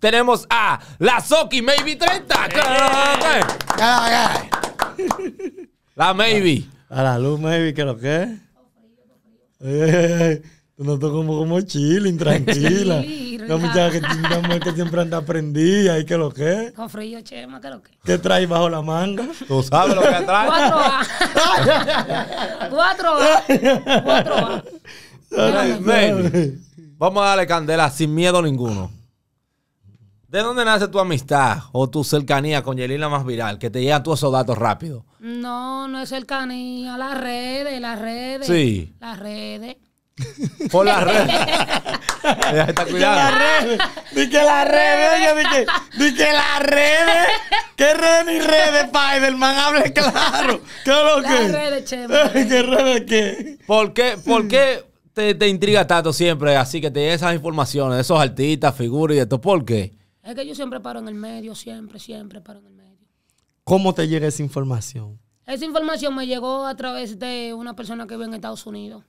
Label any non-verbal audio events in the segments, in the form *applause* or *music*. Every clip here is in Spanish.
tenemos a la Soki Maybe 30. Eh. La Maybe. A la luz Maybe, ¿qué lo que es? No estoy como, como chilling, tranquila. *laughs* La muchacha que, siempre anda prendida y que lo que. Con frío, chema, que lo que. ¿Qué trae bajo la manga? Tú sabes lo que trae. *laughs* Cuatro A. Cuatro A. A. Vamos a darle candela sin miedo ninguno. ¿De dónde nace tu amistad o tu cercanía con Yelina más viral? Que te llegan todos esos datos rápido. No, no es cercanía. Las redes, las redes. Sí. Las redes. Por las redes. Ya *laughs* está cuidado. Las redes. Di que las redes, oye, dije, que, las redes. ¿Qué redes ni redes, man Hable claro. ¿Qué es lo que? Las redes, chévere. *laughs* ¿Qué redes qué? ¿Por qué, por qué te, te intriga tanto siempre así que te llegan esas informaciones esos artistas, figuras y de todo? ¿Por qué? Es que yo siempre paro en el medio, siempre, siempre paro en el medio. ¿Cómo te llega esa información? Esa información me llegó a través de una persona que vive en Estados Unidos.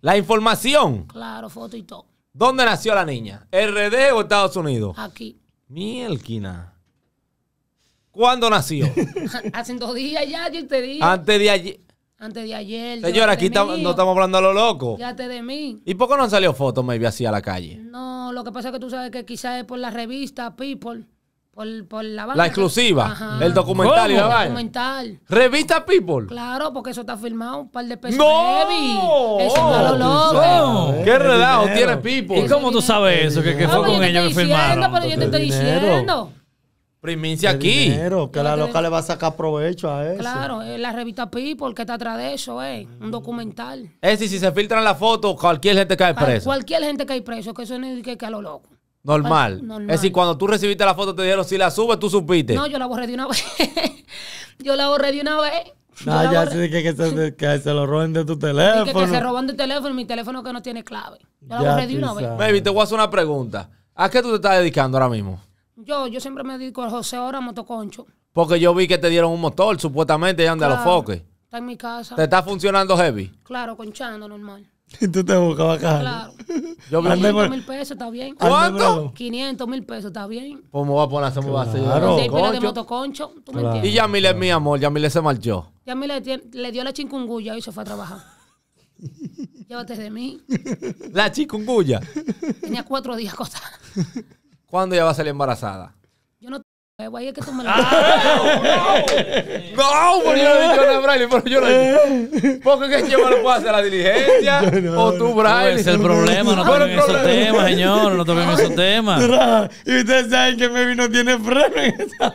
¿La información? Claro, foto y todo. ¿Dónde nació la niña? ¿RD o Estados Unidos? Aquí. Mielquina. ¿Cuándo nació? *laughs* Hace dos días ya, yo te dije. Antes de ayer antes de ayer. Señora, aquí no estamos hablando a lo loco. Ya te de mí. ¿Y por qué no han salido fotos, maybe, así a la calle? No, lo que pasa es que tú sabes que quizás es por la revista People. Por, la banda. La exclusiva. El documental y la documental. ¿Revista People? Claro, porque eso está firmado. Un par de pesos. ¡No! Eso no lo loco. ¡Qué relajo tiene People! ¿Y cómo tú sabes eso? ¿Qué, fue con ellos que firmaron? Diciendo, pero yo te estoy diciendo. Primicia aquí. Dinero, que la loca le va a sacar provecho a eso. Claro, eh, la revista People que está atrás de eso, eh, un documental. Es decir, si se filtran las fotos, cualquier gente cae preso. Cualquier gente cae preso, que eso no es que, que a lo loco. Normal. Es decir, cuando tú recibiste la foto, te dijeron, si la subes, tú supiste. No, yo la borré de una vez. *laughs* yo la borré de una vez. No, ah, ya sí que, que, se, lo roben de tu teléfono. Que, que, se roban de teléfono, mi teléfono que no tiene clave. Yo la borré de una vez. Baby, te voy a hacer una pregunta. ¿A qué tú te estás dedicando ahora mismo? Yo, yo siempre me dedico al José ahora motoconcho. Porque yo vi que te dieron un motor, supuestamente, ya anda los foques. Está en mi casa. ¿Te está funcionando heavy? Claro, conchando normal. *laughs* Y tú te buscabas acá. Claro. *laughs* Yo 500 mil pesos, está bien. ¿Cuánto? 500 mil pesos, está bien. Pues me voy a poner a hacer claro. vacío. de motoconcho, tú me entiendes. Y Yamile es mi amor, Yamile se marchó. Yamile le dio la chingunguya y se fue a trabajar. *laughs* Llévate de mí. La chingunguya. Tenía cuatro días acostada. ¿Cuándo ya va a salir embarazada? que ah, *laughs* no! ¡No! yo le dije a Braille, pero yo le Porque que yo no lo puedo hacer la diligencia. *laughs* o tú, Braille. Ese es el problema, no toquen ah, esos temas, señor. No toquen esos temas. *laughs* Y ustedes saben que Mevi no tiene freno en esta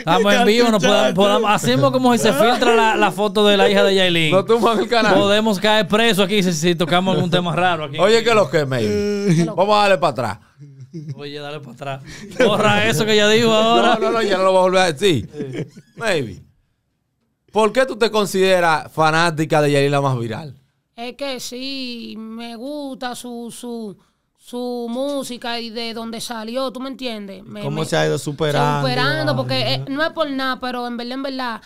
Estamos en vivo, no hacemos como si se filtra la, foto de la hija de Yailin. No tumban el canal. Podemos caer preso aquí si, tocamos algún tema raro aquí. Oye, que lo que es, Vamos a darle para atrás. Oye, dale para atrás. Borra eso que ya digo *laughs* ahora. No, no, no, ya no lo voy a volver a decir. Maybe. ¿Por qué tú te consideras fanática de Yalila más viral? Es que sí, me gusta su, su, su música y de dónde salió, ¿tú me entiendes? ¿Cómo se ha ido superando? porque eh, no es por nada, pero en verdad, en verdad,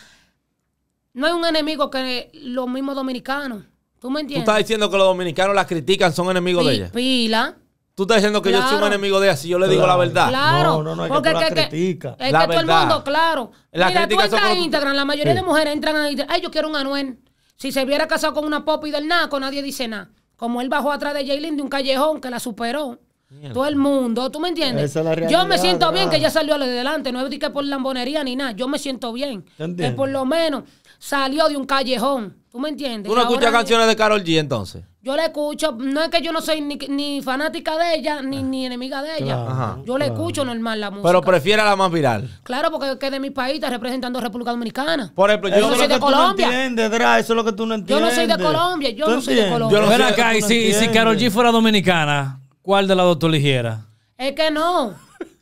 no hay un enemigo que los mismos dominicanos. ¿Tú me entiendes? Tú estás diciendo que los dominicanos la critican, son enemigos de ella. Pila. Tú estás diciendo que yo soy un enemigo de así, yo le digo la verdad. Claro. No, no, no, es Porque que, que, Es que todo el mundo, claro. La Mira, tú estás Instagram, la mayoría de mujeres entran a decir, Ay, yo quiero un Anuel. Si se hubiera casado con una pop y del naco, nadie dice nada. Como él bajó atrás de Jaylin de un callejón que la superó. Todo el mundo, ¿tú me entiendes? yo me siento bien que ella salió de delante, no es que por lambonería ni nada, yo me siento bien. Que por lo menos salió de un callejón, ¿tú me entiendes? ¿Tú no escuchas canciones de Carol G entonces? Yo la escucho, no es que yo no soy ni, ni fanática de ella, ni, ah. ni enemiga de ella. yo le escucho normal la música. Pero prefiere la más viral. Claro, porque que de mi país está representando a República Dominicana. Por ejemplo, yo, no soy de Colombia. No entiendes, eso es lo que tú no entiendes. Yo no soy de Colombia, yo no soy de Colombia. Yo Ven acá, y si, si Carol G fuera dominicana, ¿cuál de la dos tú eligieras? Es que no.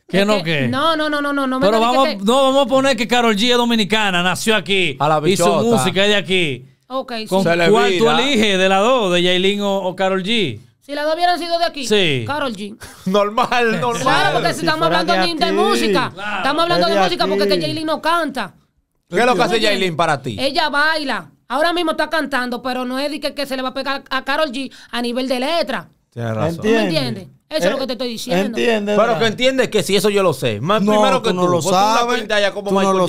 ¿Qué no qué? No, no, no, no, no. Pero vamos, no, vamos a poner que Carol G es dominicana, nació aquí. A la Y su música es de aquí. Ok, cuál tú eliges de las dos, de Yailin o, Carol G? Si las dos hubieran sido de aquí, Sí. Carol G. normal, *laughs* normal. Claro, porque si estamos hablando de música, estamos hablando de música porque que no canta. ¿Qué es lo que hace Yailin para ti? Ella baila. Ahora mismo está cantando, pero no es de que, se le va a pegar a Carol G a nivel de letra. Tienes razón. ¿Tú me entiendes? Eso es lo eh, que te estoy diciendo. Entiende, Pero que entiendes que si eso yo lo sé. Más primero que tú. No lo sabes, tú lo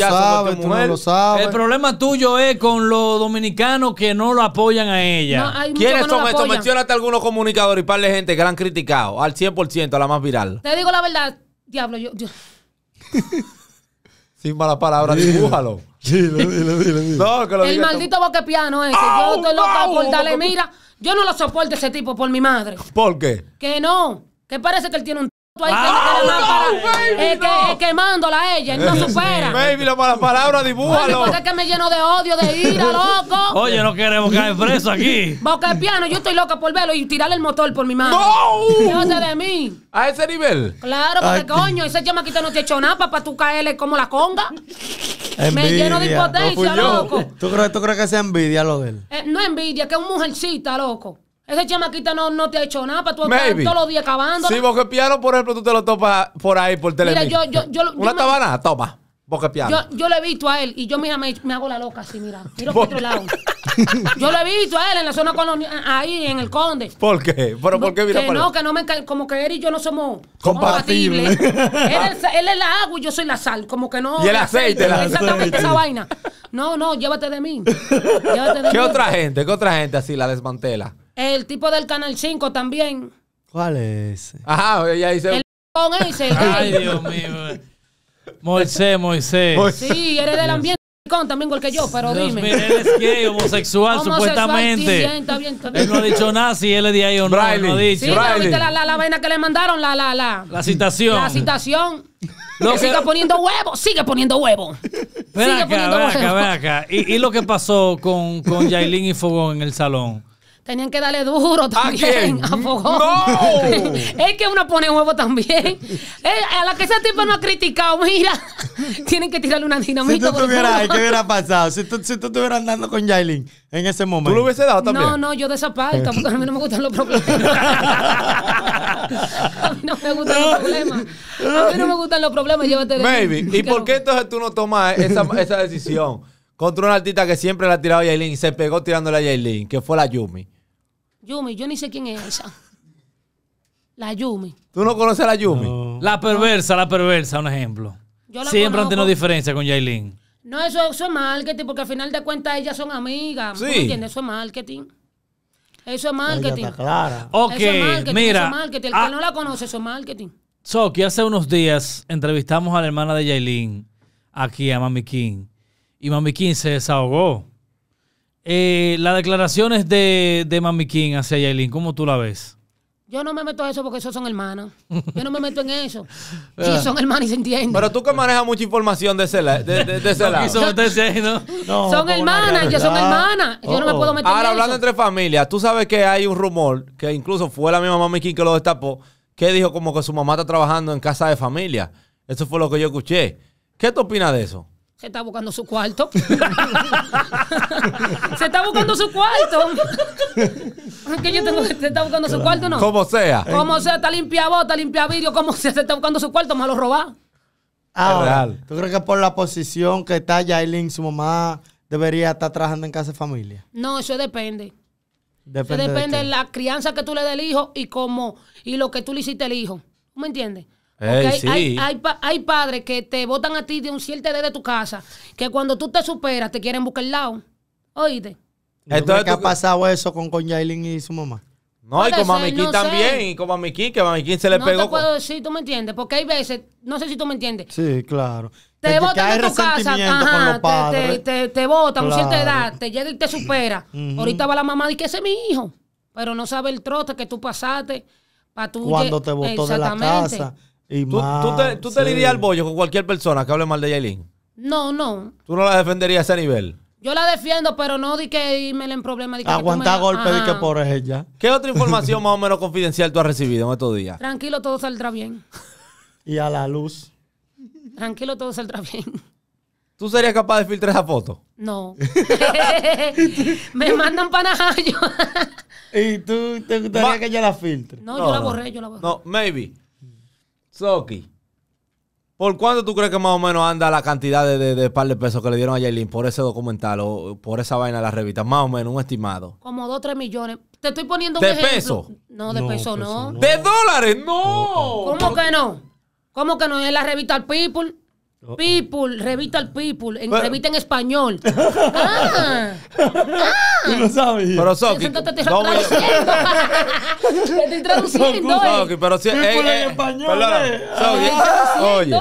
sabes, El problema tuyo es con los dominicanos que no lo apoyan a ella. ¿Quiénes son estos? Mencionate algunos comunicadores y par de gente que la han criticado al 100%, a la más viral. Te digo la verdad, diablo, yo... *laughs* Sin mala palabra, dibújalo. *laughs* Sí, lo No, El maldito boquepiano ese. yo estoy loca por darle mira. Yo no lo soporto ese tipo por mi madre. ¿Por qué? Que no. Que parece que él tiene un Ah, no, eh, que, es eh, quemándola a ella, no supera. *laughs* Baby, lo, para palabra, dibújalo. Porque es que me lleno de odio, de ira, loco. *laughs* Oye, no queremos caer preso aquí. *laughs* Boca de piano, yo estoy loca por verlo y tirarle el motor por mi mano. ¡No! ¿Qué de mí? ¿A ese nivel? Claro, porque coño, ese chamaquito no te echó nada para tú caerle como la conga. Me lleno de impotencia, loco. ¿Tú crees, ¿Tú crees que sea envidia lo de él? Eh, no envidia, que es un mujercita, loco. Ese chamaquita no, no te ha hecho nada para tú estar todos los días cavando. Sí, que piano, por ejemplo, tú te lo topas por ahí, por televisión. Mira, yo, yo, yo, Una yo tabana, toma. piano. Yo, yo le he visto a él y yo, mira, me, me hago la loca así, mira. Mira por otro lado. yo le he visto a él en la zona colonial, ahí en el Conde. ¿Por qué? por qué mira que no, que no me como que él y yo no somos compatibles. él, es la agua y yo soy la sal, como que no. Y el aceite, la la Exactamente esa vaina. No, no, llévate de mí. Llévate de ¿Qué otra gente? ¿Qué otra gente así la desmantela? El tipo del Canal 5 también. ¿Cuál es? Ajá, ya dice. El con ese. Ay, Dios mío. Eh. Moisés, Moisés. Sí, eres del ambiente con también igual que yo, pero dime. él es gay, homosexual, supuestamente. Sí, está bien, está bien. Él no ha dicho nada si él es de ahí o no. no ha dicho. Sí, ¿viste la, la, vaina que le mandaron? La, la, la. La citación. La citación. Lo que... Sigue poniendo huevo, sigue poniendo huevo. Ven sigue acá, poniendo ven huevo. acá, ven acá. ¿Y, lo que pasó con, con *laughs* Yailin y Fogón en el salón? tenían que darle duro también. ¿A, ¡No! *laughs* es que uno pone huevo también. *laughs* Eh, a la que ese tipo no ha criticado, mira, *laughs* tienen que tirarle una dinamita. Si tú ¿qué hubiera pasado? Si tú, si tú estuvieras andando con Yailin en ese momento. ¿Tú lo hubieses dado también? No, no, yo de esa parte, porque a mí no me gustan los problemas. a mí no me gustan los problemas. A mí no me gustan los problemas, llévate Baby, ¿y por qué entonces tú no tomas esa, esa decisión? Contra una artista que siempre la ha tirado a Yailin y se pegó tirándole a Yailin, que fue la Yumi. Yumi, yo ni sé quién es esa. La Yumi. ¿Tú no conoces a la Yumi? La perversa, la perversa, un ejemplo. Siempre han tenido diferencia con Yailin. No, eso, es marketing, porque al final de cuentas ellas son amigas. Sí. Eso es marketing. Eso es marketing. Está clara. Ok, eso es marketing, mira. Eso es marketing. El que ah. no la conoce, eso es marketing. So, que hace unos días entrevistamos a la hermana de Yailin aquí, a Mami King. Y Mami King se desahogó eh, las declaraciones de, de Mami King hacia Yailin, ¿cómo tú la ves? Yo no me meto en eso porque esos son hermanos. Yo no me meto en eso. si *laughs* son hermanos y se entienden. Pero tú que manejas mucha información de ese, de, lado. *laughs* Son, hermanas, yo son hermanas. yo no me oh. puedo meter en eso. Ahora hablando entre familias, tú sabes que hay un rumor, que incluso fue la misma Mami King que lo destapó, que dijo como que su mamá está trabajando en casa de familia. Eso fue lo que yo escuché. ¿Qué tú opinas de eso? Se está buscando su cuarto. *laughs* se está buscando su cuarto. que yo tengo, se está buscando su cuarto, ¿no? Como sea. Como sea, está limpia bota, limpia vidrio, como sea, se está buscando su cuarto, malo lo robar. ¿tú crees que por la posición que está Yailin, su mamá debería estar trabajando en casa de familia? No, eso depende. Depende depende de, la crianza que tú le des al hijo y cómo, y lo que tú le hiciste al hijo. ¿Me entiendes? hay, padres que te votan a ti de un cierto edad de tu casa, que cuando tú te superas te quieren buscar el lado. Oíste. Entonces, ¿qué ha pasado eso con Yailin y su mamá? No, y con Mamiquín también, y con Mamiquín, que Mamiquín se le pegó. No tú me entiendes, porque hay veces, no sé si tú me entiendes. Sí, claro. Te que botan de tu casa, te, te, te, botan cierta edad, te llega y te supera. Ahorita va la mamá y que ese es mi hijo, pero no sabe el trote que tú pasaste. para tú Cuando te botó de la casa ¿Tú, te, tú al bollo con cualquier persona que hable mal de Yailin? No, no. ¿Tú no la defenderías a ese nivel? Yo la defiendo, pero no di que me en problema. que Aguanta golpe, di que por ella. ¿Qué otra información más o menos confidencial tú has recibido en estos días? Tranquilo, todo saldrá bien. y a la luz. Tranquilo, todo saldrá bien. ¿Tú serías capaz de filtrar esa foto? No. *laughs* me mandan yo. ¿Y tú te gustaría que ella la filtre? No, no yo la borré, yo la borré. No, maybe. Soki, ¿por cuánto tú crees que más o menos anda la cantidad de, de, par de pesos que le dieron a Yailin por ese documental o por esa vaina de la revista, Más o menos, un estimado. Como 2 3 millones. Te estoy poniendo un ¿De peso? No, de peso no. ¿De dólares? ¡No! ¿Cómo que no? ¿Cómo que no? es la revista People Oh, oh. People, revista al People, en, revista en español. *laughs* ah, ah. Tú lo Pero Soki. te estoy traduciendo. te eh, eh. estoy pero en español.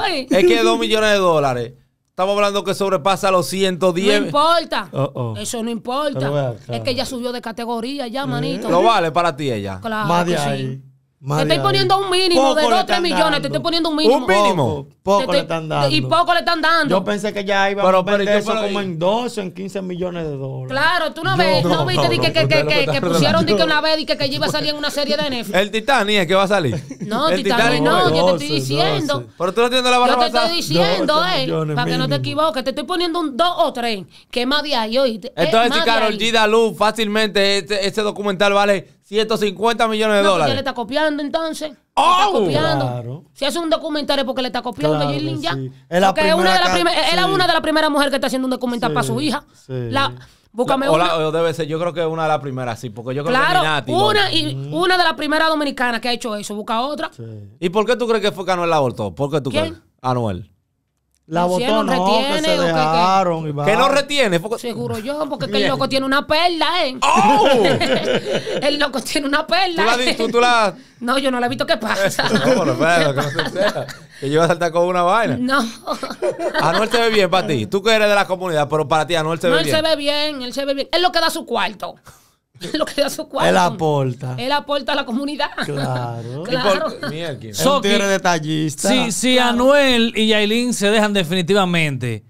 oye, es que dos millones de dólares. Estamos hablando que sobrepasa los 110. No importa. Oh, Eso no importa. Es que ya subió de categoría ya, eh. manito. Lo vale para ti ella. Claro. Más de ahí te estoy poniendo un mínimo de 2 o 3 millones, te estoy poniendo un mínimo. Un mínimo. Poco, le están dando. Y poco le están dando. Yo pensé que ya iba a vender pero, eso pero, como en 12 en 15 millones de dólares. Claro, tú no, ves, no, viste que, pusieron que una vez y que, que iba a salir en una serie de Netflix. El Titanic es que va a salir. *laughs* No, el Titanic, no, yo te estoy diciendo. Pero tú no entiendes la barra Yo te estoy diciendo, eh, para que no te equivoques, te estoy poniendo un 2 o 3, que más de ahí, hoy. Entonces, si Carol G Daluz, fácilmente este, este documental vale 150 millones de no, pues dólares. le está copiando entonces. ¡Oh! copiando. Si hace un documental es porque le está copiando a Jilin ya. Es es una de las primeras mujeres que está haciendo un documental para su hija. La, búscame debe ser, yo creo que es una de las primeras, sí, porque yo creo que es una y una de las primeras dominicanas que ha hecho eso. Busca otra. ¿Y por qué tú crees que fue que Anuel la abortó? ¿Por qué tú crees? Anuel. La votó, no, que se dejaron. Que, no retiene. Seguro yo, porque que el loco tiene una perla, ¿eh? ¡Oh! *laughs* el loco tiene una perla. ¿eh? No, yo no la he visto. ¿Qué pasa? *laughs* no, pero, que no Que yo iba a saltar con una vaina. No. Anuel se ve bien para ti. Tú que eres de la comunidad, pero para ti Anuel se ve bien. No, él se ve bien, él se ve bien. Él lo que da su cuarto. *laughs* lo que da su cuarto. Él aporta. Él aporta a la comunidad. Claro. *laughs* claro. es detallista. Si, Anuel y Yailin se dejan definitivamente,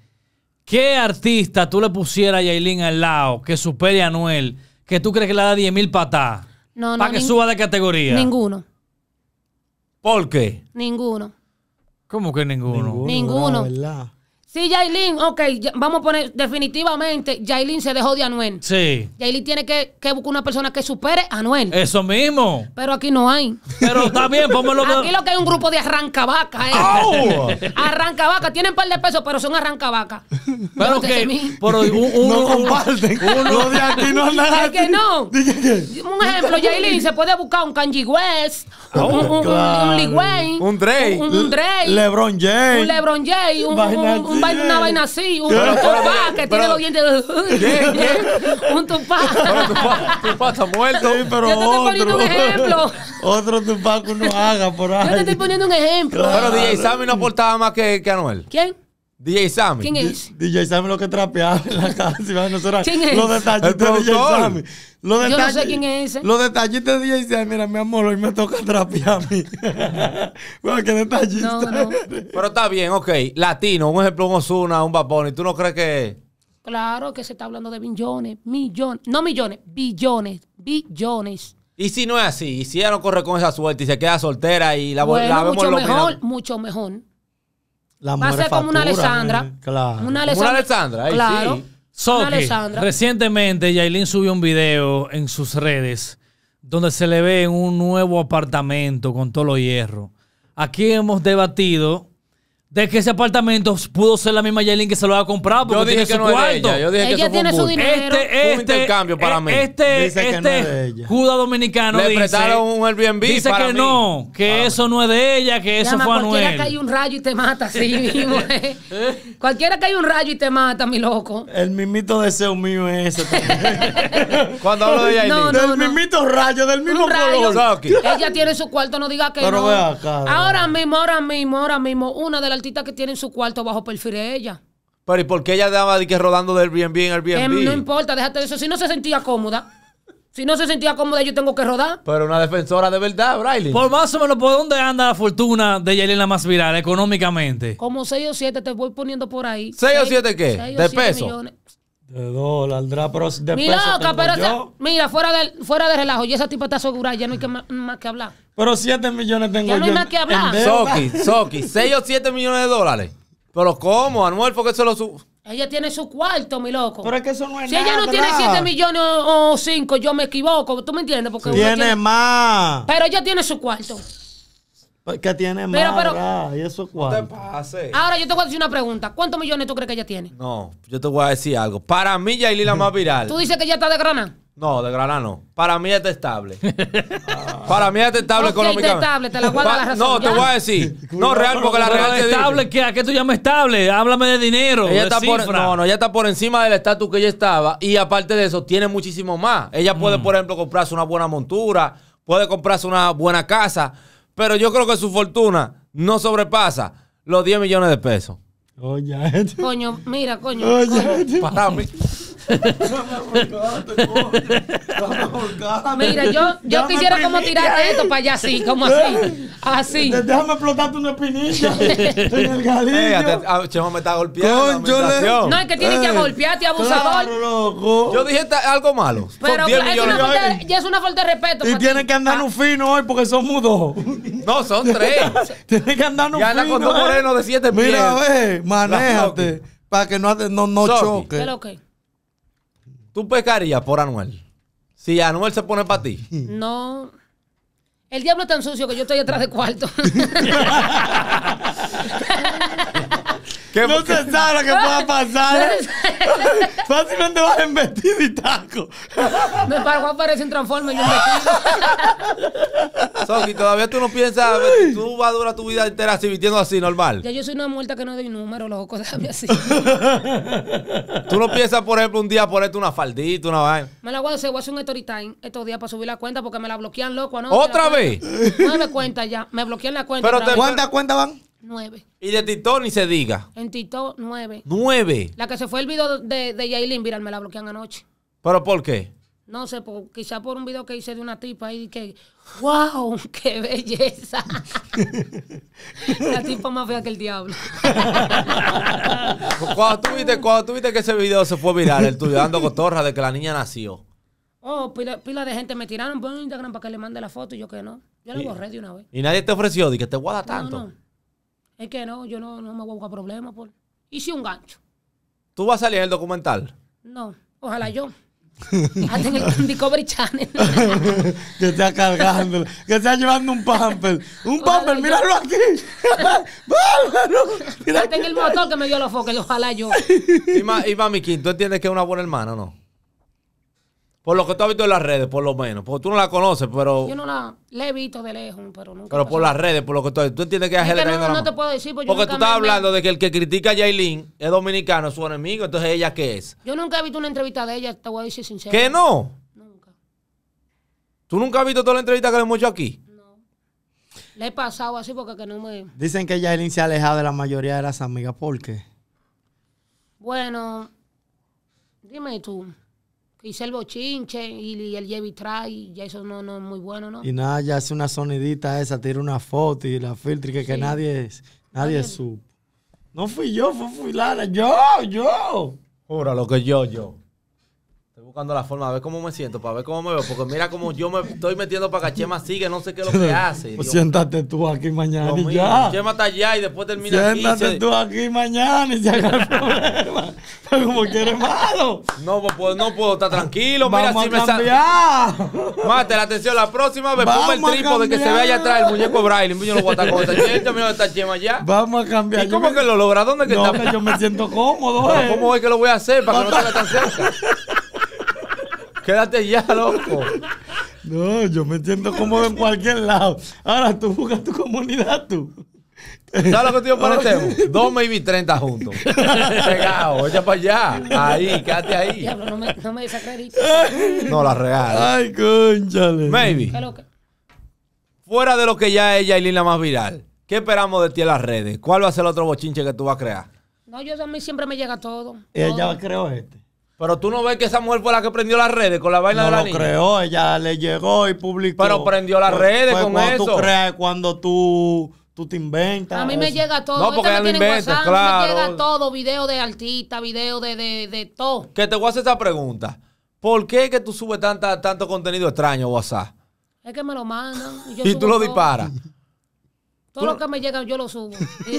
¿qué artista tú le pusieras a Yailin al lado que supere a Anuel, que tú crees que le da 10 mil patas Para que suba de categoría. Ninguno. ¿Por qué? Ninguno. ¿Cómo que ninguno? Ninguno. ninguno. Sí, Jailin, ok, vamos a poner definitivamente, Yailin se dejó de Anuel. Sí. Yailin tiene que, que buscar una persona que supere a Anuel. Eso mismo. Pero aquí no hay. Pero está bien, pónmelo. Aquí lo que hay es un grupo de arrancabacas. ¿eh? Eh. Tienen un par de pesos, pero son arrancabacas. Pero que. Pero un, un- No Uno de aquí no es nada. que no. Un ejemplo, Yailin se puede buscar un Kanji West, oh un, un, un, un Lee Wayne, Un Drake. Un, LeBron James. un LeBron James, un, un, una vaina así, un, Tupac que tiene los dientes. *laughs* un Tupac Tupac tupá, está muerto. Sí, pero Yo te estoy poniendo otro, un ejemplo. Otro Tupac que uno haga por ahí. Yo te estoy poniendo un ejemplo. Pero DJ Sammy no aportaba más que, que Anuel. ¿Quién? DJ Sammy. ¿Quién es? DJ Sammy lo que trapeaba en la casa. ¿Quién es? Los detallitos de DJ Sammy. Los detalles, Yo no sé quién es ese. Los detallitos de DJ Sammy. Mira, mi amor, hoy me toca trapear a mí. *laughs* bueno, qué detallista. No, no. Pero está bien, ok. Latino, un ejemplo, un Ozuna, un y ¿Tú no crees que...? Claro que se está hablando de billones, millones. No millones, billones, billones. Y si no es así, y si ella no corre con esa suerte y se queda soltera y la, bueno, la vemos mucho mejor, Mucho mejor, mucho mejor va a ser como una Alessandra. Claro. Una Alessandra. claro. una Recientemente Yailin subió un video en sus redes donde se le ve en un nuevo apartamento con todo lo hierro. Aquí hemos debatido de que ese apartamento pudo ser la misma Yailin que se lo había comprado porque yo dije este, este, eh, este, que no es de ella. Yo dije ella que tiene su dinero. Este, este, un intercambio para mí. Este, dice este, que Juda dominicano Le prestaron un Airbnb dice que no, que eso no es de ella, que eso Llama, fue Anuel. Cualquiera que hay un rayo y te mata, sí *laughs* mismo. Eh. cualquiera que hay un rayo y te mata, mi loco. El mimito deseo mío es ese *laughs* Cuando hablo de Yailin. No, del mimito rayo, del mismo color. Ella tiene su cuarto, no diga que Pero no. ahora mismo, ahora mismo, ahora mismo, una de las que tiene en su cuarto bajo perfil de ella. Pero ¿y por qué ella daba de que rodando del Airbnb en Airbnb? Em, no importa, déjate de eso. Si no se sentía cómoda. Si no se sentía cómoda, yo tengo que rodar. Pero una defensora de verdad, Briley. Por más o menos, ¿por dónde anda la fortuna de Yelena más viral económicamente? Como 6 o 7, te voy poniendo por ahí. ¿6 o 7 qué? ¿De peso? De dólar, de peso mira, fuera de, fuera de relajo, y esa tipa está segura ya no hay que, más que hablar. Pero 7 millones tengo ya no hay yo más que hablar. Soki, Soki, 6 o 7 millones de dólares. Pero ¿cómo, Anuel? Porque eso lo su... Ella tiene su cuarto, mi loco. Pero es que eso no es si nada. Si ella no tiene 7 millones o 5, yo me equivoco. ¿Tú me entiendes? Porque tiene, más. Pero ella tiene su cuarto. Pues, que tiene más. Pero, y eso cuarto. No te pase Ahora yo te voy a decir una pregunta. ¿Cuántos millones tú crees que ella tiene? No, yo te voy a decir algo. Para mí, Yailin la más viral. ¿Tú dices que ella está de grana? No, de grana no. Para mí es estable. *laughs* Para mí es estable okay, económicamente. estable. te la la razón. No, te voy a decir. No, real, porque la real es. estable, ¿qué? ¿A qué tú llamas estable? Háblame de dinero, ella está No, no, ella está por encima del estatus que ella estaba. Y aparte de eso, tiene muchísimo más. Ella puede, mm. por ejemplo, comprarse una buena montura, puede comprarse una buena casa. Pero yo creo que su fortuna no sobrepasa los 10 millones de pesos. Oye, este- Coño, mira, coño. Oye. coño. Este- Para mí. Mira, yo, yo quisiera como tirar esto para allá así, *laughs* como así. Así. Déjame explotarte una espinilla *laughs* en el galillo. Eh, ah, Chemo me está golpeando. No, es que tiene que eh, golpearte, abusador. Yo dije algo malo. Pero es una falta de respeto. Y tienen que andar ah. un fino hoy porque son mudos. No, son *laughs* tres. tienen que andar un fino. Ya la con morenos de siete pies. Mira, ve, manéjate para que no, no choque. ¿Tú pecarías por Anuel? Si Anuel se pone para ti. *laughs* No. El diablo es tan sucio que yo estoy atrás de cuarto. *laughs* no se sabe lo que pueda pasar. *laughs* *laughs* Fácilmente vas a vestido y taco. Me parece un transforme y un vestido. Soki, todavía tú no piensas, tú vas a durar tu vida entera así vistiendo así, normal. Ya yo soy una muerta que no doy número, loco, cosas así. *laughs* tú no piensas, por ejemplo, un día ponerte una faldita, una vaina. Me la voy a hacer, voy a hacer un story time estos días para subir la cuenta porque me la bloquean, loco. ¿no? ¿Otra vez? No me cuenta ya, me bloquean la cuenta. ¿Cuántas cuentas van? Nueve. Y de Tito ni se diga. En Tito, nueve. Nueve. La que se fue el video de, de Yailin, viral, me la bloquean anoche. ¿Pero por qué? No sé, por, quizá por un video que hice de una tipa ahí que, wow, *laughs* qué belleza. *laughs* la tipa más fea que el diablo. *laughs* cuando, tú viste, que ese video se fue viral, el tuyo dando cotorra de que la niña nació. Oh, pila, de gente me tiraron por Instagram para que le mande la foto y yo que no. Yo la borré de una vez. ¿Y nadie te ofreció de que te guarda tanto? Es que no, yo no, no me voy a buscar problemas. Por... Hice un gancho. ¿Tú vas a salir en el documental? No, ojalá yo. Hasta *laughs* en el *laughs* Discovery Channel. *laughs* que está cargando, que está llevando un pamper. Un pamper, míralo aquí. Bárbaro. Mira en el motor que me dio los focos, ojalá yo. y, ma, y mami, ¿tú entiendes que es una buena hermana o no? Por lo que tú has visto en las redes, por lo menos. Porque tú no la conoces, pero. Yo no la, he visto de lejos, pero nunca. Pero por las redes, por lo que tú has visto. Tú entiendes que es, es que no, no, no te puedo decir. Porque, porque tú estás hablando de que el que critica a Jailin es dominicano, es su enemigo. Entonces, ¿ella qué es? Yo nunca he visto una entrevista de ella, te voy a decir sincero. ¿Qué no? Nunca. ¿Tú nunca has visto toda la entrevista que le hemos hecho aquí? No. Le he pasado así porque que no me. Dicen que Jailin se ha alejado de la mayoría de las amigas. ¿Por qué? Bueno. Dime tú. Y el bochinche y, el Jevi y y eso no, es muy bueno, ¿no? Y nada, ya hace una sonidita esa, tira una foto y la filtra que, que nadie, nadie, nadie No fui yo, fui Fulana, yo, yo. Órale lo que yo, yo cuando la forma, a ver cómo me siento, para ver cómo me veo. Porque mira cómo yo me estoy metiendo para que Chema sigue, no sé qué es lo que *laughs* pues hace. pues siéntate tú aquí mañana y ya. Chema está allá y después termina aquí. Siéntate tú aquí mañana y ya el problema. como quieres malo. No, pues, pues no puedo estar tranquilo. Mira, Vamos si a me sale. Mate la atención, la próxima vez pongo el de que se vea allá atrás el muñeco Braille. Yo no voy a estar con esta gente, mira está Chema ya. Vamos a cambiar. ¿Y cómo que lo logra? ¿Dónde que está? yo me siento cómodo, eh. ¿Cómo es que lo voy a hacer para que no se tan cerca? Quédate ya, loco. No, yo me siento cómodo en cualquier lado. Ahora tú buscas tu comunidad, tú. ¿Sabes lo que te este? Dos maybe 30 juntos. Pegado, echa para allá. Ahí, quédate ahí. Diablo, no me, no me desacredites. No, la regala. Ay, conchale. Maybe. Fuera de lo que ya es y la más viral, ¿qué esperamos de ti en las redes? ¿Cuál va a ser el otro bochinche que tú vas a crear? No, yo a mí siempre me llega todo. Ella creó este. Pero tú no ves que esa mujer fue la que prendió las redes con la vaina de la lo creó, ella le llegó y publicó. Pero prendió las redes con cuando eso. Tú creas, cuando tú tú te inventas. A mí me llega todo. No, porque ella lo inventa, claro. me llega todo, video de artista, video de, de, de, todo. Que te voy a hacer esa pregunta. ¿Por qué que tú subes tanta, tanto contenido extraño WhatsApp? Es que me lo mandan. Y, yo *laughs* y tú lo disparas. Todo lo que me llega yo lo subo. *laughs*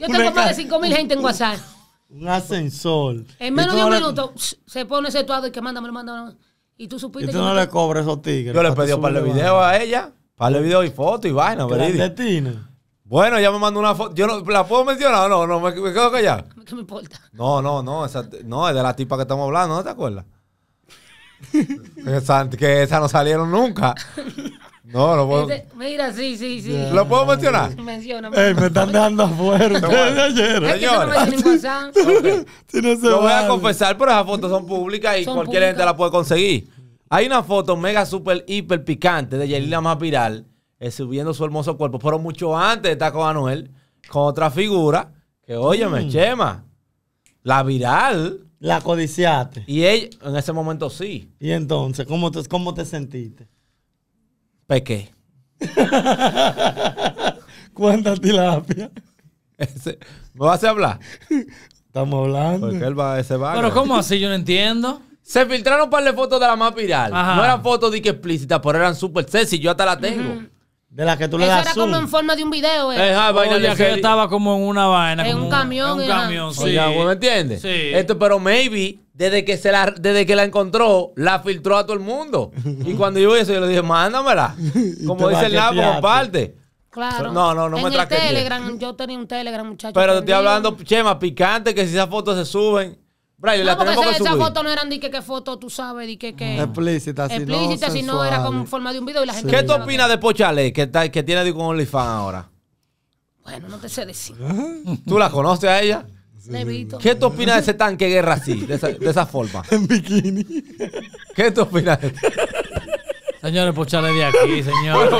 yo tengo más de 5 mil gente en WhatsApp. Un ascensor. En menos de un minuto se pone ese tuado y que manda, me lo manda. Y tú supiste. Y tú no le cobras esos tigres. Yo le pedí para el video a ella. Para el video y fotos y vaina, Bueno, ya me mandó una foto. Yo no, ¿La puedo mencionar? No, no, me, quedo callado. *laughs* ¿Qué me importa? No, no, no. Esa, no, es de la tipa que estamos hablando, ¿no te acuerdas? *laughs* que esas no salieron nunca. *laughs* No, lo puedo. mira, sí, sí, sí. ¿Lo puedo mencionar? Menciona. me están dando afuera no *laughs* voy a confesar, pero esas fotos son públicas y cualquier gente la puede conseguir. Hay una foto mega, super, hiper picante de Yelina más viral, eh, subiendo su hermoso cuerpo, pero mucho antes de estar con Anuel, con otra figura, que oye, me, mm. Chema, la viral. La codiciaste. Y ella, en ese momento sí. ¿Y entonces cómo te, cómo te sentiste? ¿Qué? *laughs* ¿Cuántas tilapias? ¿Me vas a hablar? Estamos hablando. Porque él va a ese barrio. Pero ¿cómo así? Yo no entiendo. Se filtraron un par de fotos de la más viral. No eran fotos de que explícitas, pero eran súper sexy. Yo hasta la tengo. De la que tú le Eso era como en forma de un video. Eh. que yo estaba como en una vaina. En un camión. En un camión, sí. ¿Me entiendes? Sí. Esto, pero maybe desde que, se la, desde que la encontró, la filtró a todo el mundo. *laughs* Y cuando yo vi eso, yo le dije, mándamela. *laughs* Como dice el como comparte. Claro. No, no, no me el yo tenía un Telegram, muchacho. Pero te estoy hablando, Chema, picante, que si esas fotos se suben. Brian no, la esa, esas fotos no eran de que, que foto, tú sabes, de que, que mm. Explícita, sí. no. Explícita, si no, era como forma de un video y la gente. ¿Qué tú opinas de Pochale, que, tiene con OnlyFans ahora? Bueno, no te sé decir. ¿Tú la conoces a ella? ¿Qué tú opinas de ese tanque guerra así, de esa, forma? *laughs* En bikini. ¿Qué tú opinas de Señores, pues de aquí, señores.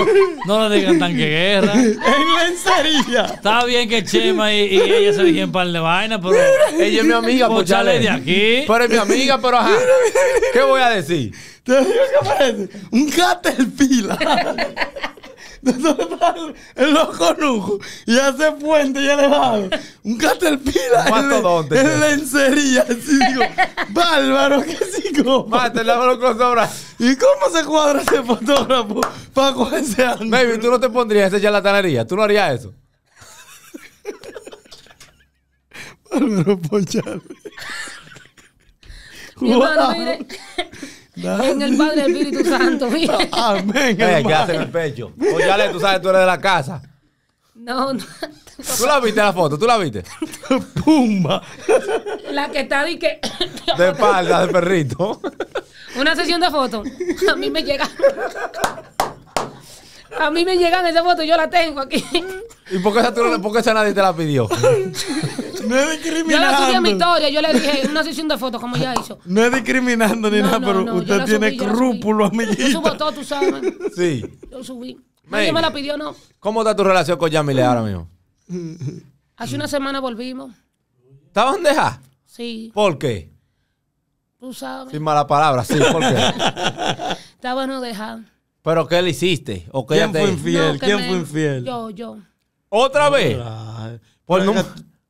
No le digan tanque guerra. *laughs* En lencería. Está bien que Chema y, ella se dijeron par de vaina, pero. Ella es mi amiga, pues, pues de aquí. Pero es mi amiga, pero ajá. ¿Qué voy a decir? Te digo que parece un caterpillar. *laughs* *laughs* el loco nujo y hace puente y elevado. Un caterpillar. pila dónde? En lencería. Así digo, *laughs* bárbaro, qué psicópata. Mate, lávalo con sobra. ¿Y cómo se cuadra ese fotógrafo para cogerse antes. Baby, tú no te pondrías la charlatanería. Tú no harías eso. bárbaro, ponchale. mire. En el Padre del Espíritu *laughs* Santo. Amén. ¿Qué en el pecho? Oye, Ale, tú sabes, tú eres de la casa. No, no. *laughs* ¿Tú la viste la foto? ¿Tú la viste? *laughs* ¡Pumba! La que está de que... de espalda, de perrito. Una sesión de fotos. A mí me llega... A mí me llegan esa foto, yo la tengo aquí. ¿Y por qué esa, por qué esa nadie te la pidió? *laughs* No es discriminando. Yo la subí a mi historia, yo le dije una sesión de fotos como ella hizo. No es discriminando ni nada, pero usted tiene crúpulo, Amiguito. Yo subo todo, tú sabes. Sí. Yo subí. Nadie me la pidió, no. ¿Cómo está tu relación con Yamile ahora mismo? Hace una semana volvimos. Estaban bandeja? Sí, ¿Por qué? tú sabes. Sin mala palabra, sí, ¿por qué? *laughs* Estaba no dejando. ¿Pero qué le hiciste? ¿O ¿Quién fue infiel? ¿Quién fue infiel? Yo, yo. ¿Otra vez? por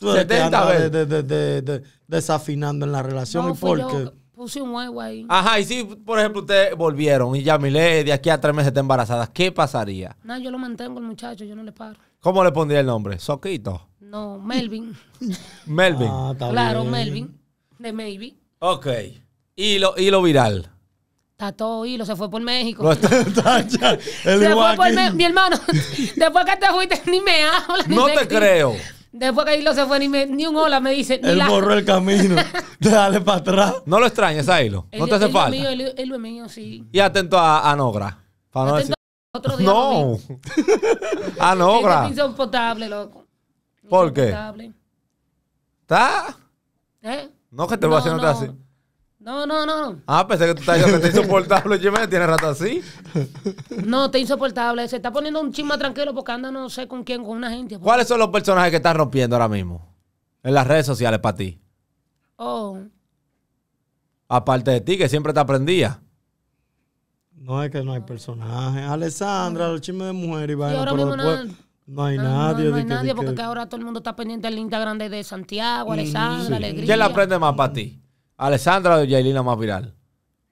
70 veces. desafinando en la relación. ¿Y por qué? Puse un huevo ahí. Ajá, y si, por ejemplo, ustedes volvieron y ya de aquí a tres meses está embarazada, ¿qué pasaría? No, yo lo mantengo el muchacho, yo no le paro. ¿Cómo le pondría el nombre? ¿Soquito? No, Melvin. Melvin. Ah, claro, Melvin. De Maybe. Ok. ¿Y lo, y lo viral? todo Hilo se fue por México. *laughs* el se fue por mi hermano. *laughs* Después que te fuiste, ni me habla. no te creo. Después que Hilo se fue, ni, un hola me dice. él borró el camino. *laughs* Dale para atrás. No lo extrañes a No te hace falta. Mío, el, mío, sí. Y atento a, Anogra. Nogra. Para no decir... otro día no. a este Nogra. Es potable, loco. ¿Por qué? ¿Está? ¿Eh? No, que te voy a hacer no. así. No, no, no. Ah, pensé que tú estás que está insoportable, Jiménez. Tiene rato así. No, te insoportable. Se está poniendo un chisme tranquilo porque anda no sé con quién, con una gente. ¿Cuáles son los personajes que están rompiendo ahora mismo? En las redes sociales para ti. Oh. Aparte de ti, que siempre te aprendía. No es que no hay personajes. Alessandra, los chismes de mujer y vaina. mismo no, hay nadie. No, hay nadie porque ahora todo el mundo está pendiente del Instagram de, Santiago, Alessandra, Alegría. ¿Quién la aprende más para ti? ¿Alessandra o Jailina más viral?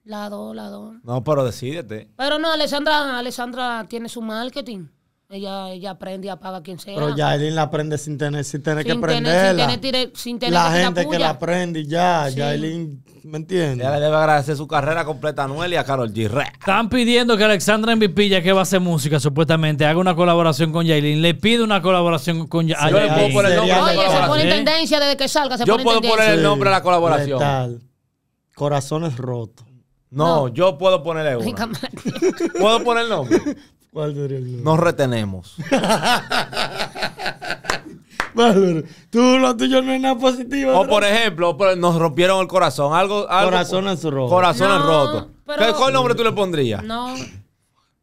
La dos, la dos. No, pero decidete. Pero no, Alessandra, Alessandra tiene su marketing. Ella, aprende y apaga quien sea. Pero Yailin la aprende sin tener, que prenderla. la gente que la aprende y ya, Yailin, ¿me entiendes? Ella le debe agradecer su carrera completa a Noel y a Carol G. Están pidiendo que Alexandra Vipilla, que va a hacer música supuestamente, haga una colaboración con Yailin. Le pide una colaboración con Yailin. yo puedo poner el nombre Oye, se pone tendencia desde que salga. yo puedo poner el nombre a la colaboración. Corazones rotos. No, no, yo puedo ponerle uno. ¿Puedo poner el nombre? *laughs* Nos retenemos. *laughs* Tú lo tuyo no es nada positivo. O por ejemplo, nos rompieron el corazón. Algo, Corazón en su rojo. Corazón roto. ¿Cuál nombre tú le pondrías? No,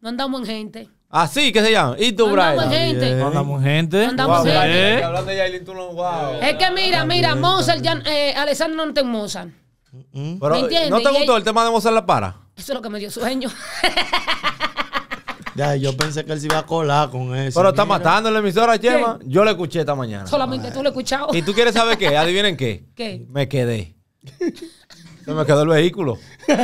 no andamos en gente. ¿Ah, sí? ¿qué se llama? ¿Y tú, No Brian? andamos en gente. Andamos gente. No andamos gente. Hablando de tú no- Es que mira, mira, Mozart, ya, eh, Alessandro no te en ¿Me entiendes? ¿No te gustó el tema de Mozart La Para? Eso es lo que me dio sueño. *laughs* Ya, yo pensé que él se iba a colar con eso. Pero está matando en la emisora, Chema. Yo lo escuché esta mañana. Solamente ah. tú lo escuchabas. ¿Y tú quieres saber qué? ¿Adivinen qué? ¿Qué? Me quedé. Se me quedó el vehículo. *laughs*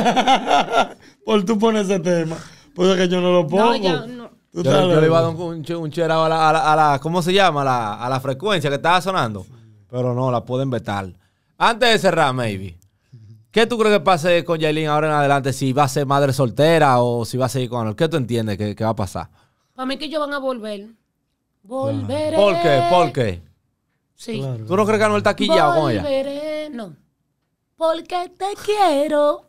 Por tú pones ese tema. Pues que yo no lo pongo. No, ya, no. Yo, le iba a dar un, un a la, ¿Cómo se llama? A la, a la frecuencia que estaba sonando. Pero no, la pueden vetar. Antes de cerrar, maybe. ¿Qué tú crees que pase con Yailin ahora en adelante? Si va a ser madre soltera o si va a seguir con Anuel. ¿Qué tú entiendes que, va a pasar? Para mí que ellos van a volver. Volveré. ¿Por qué? ¿Por qué? Sí. ¿Tú no crees que Anuel está quillado con ella? Volveré. No. Porque te quiero.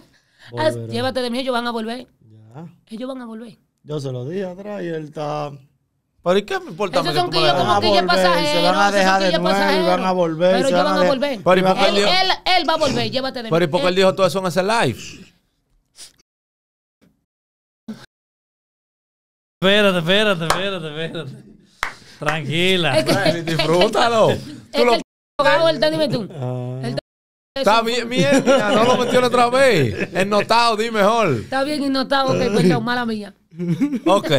*laughs* Llévate de mí, ellos van a volver. Ya. Ellos van a volver. Yo se lo dije atrás y él está... Pero ¿y qué me importa? Esos son quillos como quillos pasajeros. Se van a dejar de nuevo van a volver. Pero ellos van a volver. él, va a volver, llévate de mí. Pero ¿y por qué él dijo todo eso en ese live? Espérate, espérate, espérate, espérate. Tranquila. disfrútalo. Tú lo... El Está bien, mierda, no lo la otra vez. Es notado, di mejor. Está bien, es notado, ok, pues, *laughs* mala mía. Ok.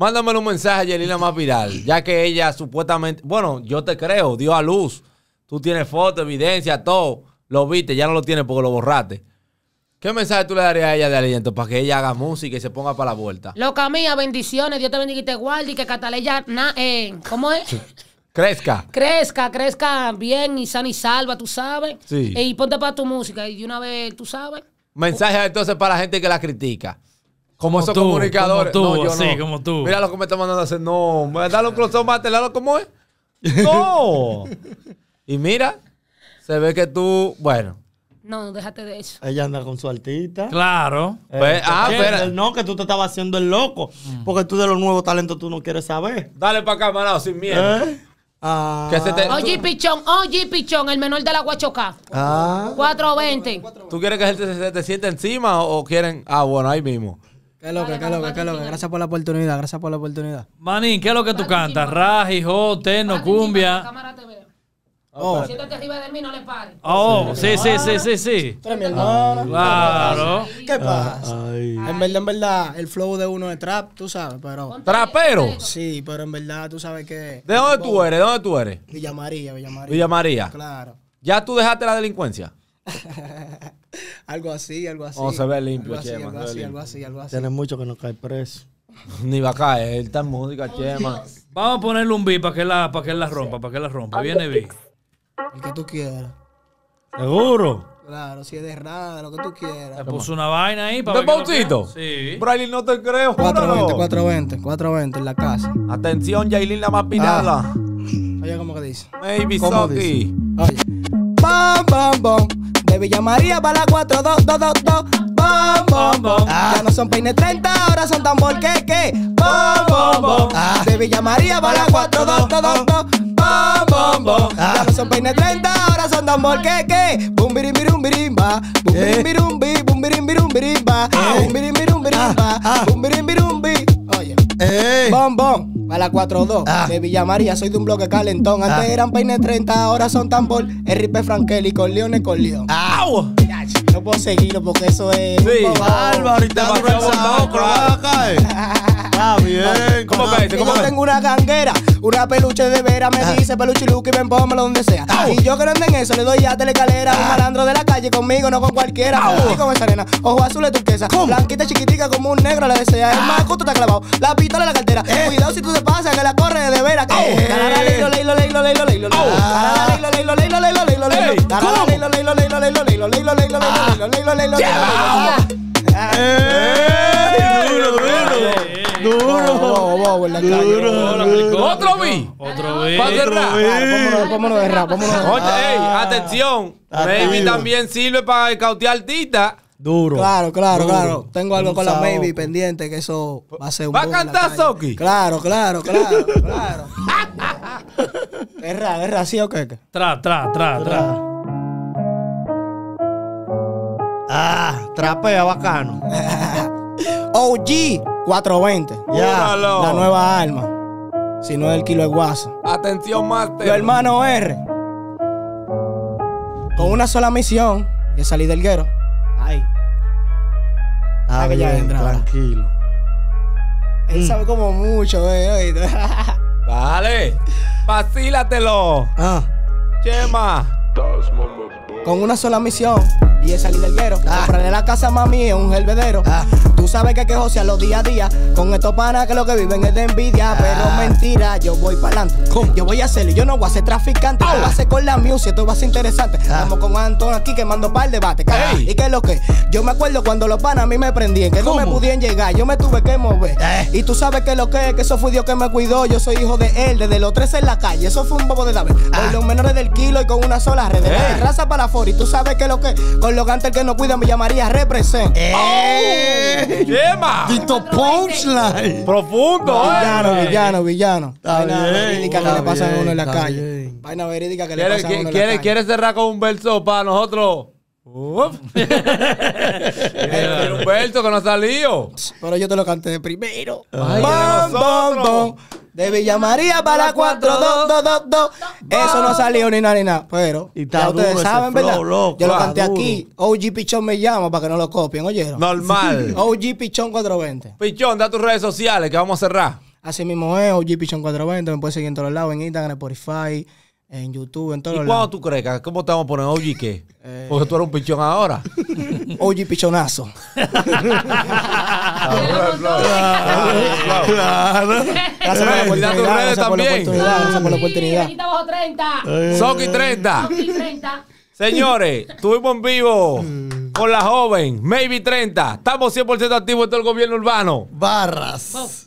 Mándame un mensaje a Yelina más viral, ya que ella supuestamente, bueno, yo te creo, dio a luz. Tú tienes fotos, evidencia, todo. Lo viste, ya no lo tienes porque lo borraste. ¿Qué mensaje tú le darías a ella de aliento para que ella haga música y se ponga para la vuelta? Loca mía, bendiciones, Dios te bendiga y te guarde y que Cataleya, na, eh, ¿cómo es? crezca. Crezca, crezca bien y sana y salva, tú sabes. y ponte para tu música y de una vez, tú sabes. Mensaje entonces para la gente que la critica. Como, esos comunicadores. Como tú, sí, como tú. Mira lo que me está mandando a hacer. No, dale un closet más, te como es. *laughs* No. y mira, se ve que tú, bueno. No, déjate de eso. Ella anda con su altita. Claro. Eh, pues, ah, espera. No, que tú te estabas haciendo el loco. Mm. Porque tú de los nuevos talentos tú no quieres saber. Dale para acá, manado, sin miedo. Eh, ah. oye, Pichón, oye, Pichón, el menor de la Guachocá. Ah. 420. ¿Tú quieres que él se, se te siente encima o quieren? Ah, bueno, ahí mismo. Qué loca, qué loca, qué loca. Gracias por la oportunidad, gracias por la oportunidad. Manín, ¿qué es lo que tú cantas? Raji, hijo, teno Cumbia. Cámara te veo. Oh. Siéntate arriba de mí, no le pares. Oh, sí, sí, sí, sí, sí. Pero mi Claro. ¿Qué pasa? En verdad, en verdad, el flow de uno es trap, tú sabes, pero. ¿Trapero? Sí, pero en verdad, tú sabes que. ¿De dónde tú eres? ¿De dónde tú eres? Villa María, Villa María. Villa María. Claro. ¿Ya tú dejaste la delincuencia? *laughs* algo así, algo así. O se ve limpio, Así, algo, así, algo así, algo así. Tiene mucho que no cae preso. *laughs* Ni va a caer, él está en música, oh, Vamos a ponerle un B para que, la, que la rompa, para que la rompa. Oh, Viene B. El que tú quieras. ¿Seguro? Claro, si es de rada, lo que tú quieras. ¿Te puso una vaina ahí para. ¿De Bautito? sí. Braille, no te creo. 420, 420, 420 en la casa. Atención, Jailin la más pinada. Ah. Oye, ¿cómo que dice? Baby Socky. Bam, bam, bam. De Villa María para la 4222. Bom, bom, bom. Ah. Ya no son peines 30, ahora son tambor que que. Bom, bom, Villa María para la 4222. Bom, bom, bom. no son peines 30, ahora son tambor que que. Bum, birum, birimba. Bum, birim, birum, bi. birum, Oye. Eh. Bom, bom, para la 4-2. De Villa María, soy de un bloque calentón. Ah. Antes eran peine 30, ahora son tambor. RP Frankel y con León. ¡Au! No puedo seguirlo porque eso es. Sí, Álvaro, y te va a *laughs* Está bien. Como yo tengo una ganguera, una peluche de vera. Me dice peluche Luke y ven, pómelo donde sea. Y yo que no en eso, le doy a la escalera. Un malandro de la calle conmigo, no con cualquiera. Y con esa ojo azul de turquesa. Blanquita chiquitica como un negro la desea. El más justo está clavado, la pistola en la cartera. Cuidado si tú te pasas, que la corre de vera. Eh, duro, duro. Duro. Otro vi. Otro vi. Para cerrar. Vámonos de rap. Vámonos ey, atención. Baby también sirve para cautear tita. Duro. Claro, claro, claro. Tengo algo con la baby pendiente que eso va a ser un. ¿Va a cantar Zoki Claro, claro, claro, claro. es raro, es raro, o qué? tra, tra, tra. tra. Ah, trapea bacano. *laughs* OG 420. Ya. la nueva arma. Si no es el kilo de guasa. Atención, Marte. Tu hermano R. Con una sola misión, que salir del guero. Ay. Ah, ya entra. Tranquilo. Él sabe como mucho, güey. *laughs* Dale. Vacílatelo. Ah. Chema con una sola misión y es salir del guero. Ah. la casa mami es un herbedero ah. Tú sabes que quejo a los día a día con estos panas que lo que viven es de envidia. Ah. Pero mentira, yo voy para adelante. Yo voy a hacerlo, yo no voy a ser traficante. Ah. Yo voy a hacer con la music, esto va a ser interesante. Estamos con Anton aquí quemando el debate. ¿Y qué es lo que? Yo me acuerdo cuando los panas a mí me prendían, que no me pudieron llegar, yo me tuve que mover. Eh. Y tú sabes que lo que es, que eso fue Dios que me cuidó. Yo soy hijo de él, desde los 13 en la calle. Eso fue un bobo de David. Con los menores del kilo y con una sola red. Eh. raza para y tú sabes que lo que con los gantes que no cuida me llamaría represent. ¡Eh! Oh. ¡Yema! Dito punchline. Profundo, eh. Villano, villano, villano. Vaina verídica que le pasa a uno en la calle. Vaina verídica que le pasa a uno ¿Quieres cerrar con un verso para nosotros? Pero *laughs* que no salió, Pero yo te lo canté de primero. bom, bom, De Villa María para 4, Eso no salió ni nada ni nada. Pero ya ustedes saben, ¿verdad? yo lo canté aquí. OG Pichón me llama para que no lo copien, ¿oyeron? Normal. *laughs* OG Pichón 420. Pichón, da tus redes sociales que vamos a cerrar. Así mismo es, OG Pichón 420. Me puedes seguir en todos lados, en Instagram, en Spotify. En YouTube, en ¿Y cuándo tú crees? Que, ¿Cómo te vamos a poner OG qué? Eh. Porque tú eres un pichón ahora. *laughs* OG pichonazo. *laughs* Gracias por la eh, oportunidad. Gracias por la oportunidad. Gracias por la oportunidad. Aquí estamos 30. Eh. Soki 30. Soki 30. Señores, estuvimos en vivo con la joven, Maybe 30. Estamos 100% activos en todo el gobierno urbano. Barras.